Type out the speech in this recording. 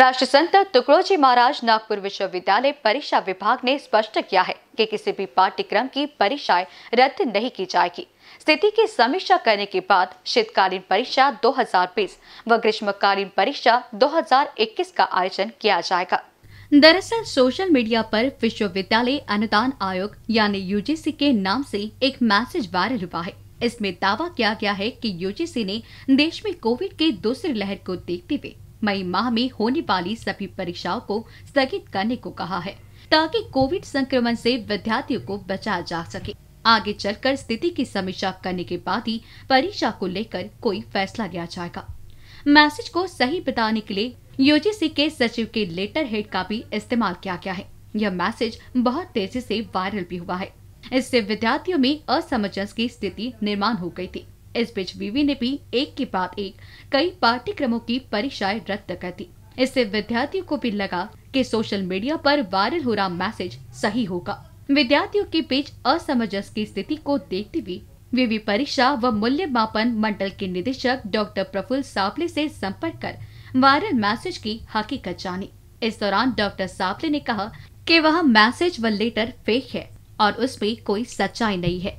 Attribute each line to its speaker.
Speaker 1: संत तुकड़ोजी महाराज नागपुर विश्वविद्यालय परीक्षा विभाग ने स्पष्ट किया है कि किसी भी पाठ्यक्रम की परीक्षाएं रद्द नहीं की जाएगी स्थिति की समीक्षा करने के बाद शीतकालीन परीक्षा 2020 व ग्रीष्मकालीन परीक्षा 2021 का आयोजन किया जाएगा दरअसल सोशल मीडिया पर विश्वविद्यालय अनुदान आयोग यानी यूजीसी के नाम से एक मैसेज वायरल हुआ है इसमें दावा किया गया है कि यूजीसी ने देश में कोविड के दूसरी लहर को देखते हुए मई माह में होने वाली सभी परीक्षाओं को स्थगित करने को कहा है ताकि कोविड संक्रमण से विद्यार्थियों को बचाया जा सके आगे चलकर स्थिति की समीक्षा करने के बाद ही परीक्षा को लेकर कोई फैसला लिया जाएगा मैसेज को सही बताने के लिए यूजीसी के सचिव के लेटर हेड का भी इस्तेमाल किया गया है यह मैसेज बहुत तेजी से वायरल भी हुआ है इससे विद्यार्थियों में असमंजस की स्थिति निर्माण हो गई थी इस बीच वीवी ने भी एक के बाद एक कई पाठ्यक्रमों की परीक्षाएं रद्द कर दी इससे विद्यार्थियों को भी लगा कि सोशल मीडिया पर वायरल हो रहा मैसेज सही होगा विद्यार्थियों के बीच असमंजस की स्थिति को देखते हुए वीवी परीक्षा व मूल्यमापन मंडल के निदेशक डॉक्टर प्रफुल्ल सापले से संपर्क कर वायरल मैसेज की हकीकत जानी इस दौरान डॉक्टर सापले ने कहा कि वह मैसेज व लेटर फेक है और उसमें कोई सच्चाई नहीं है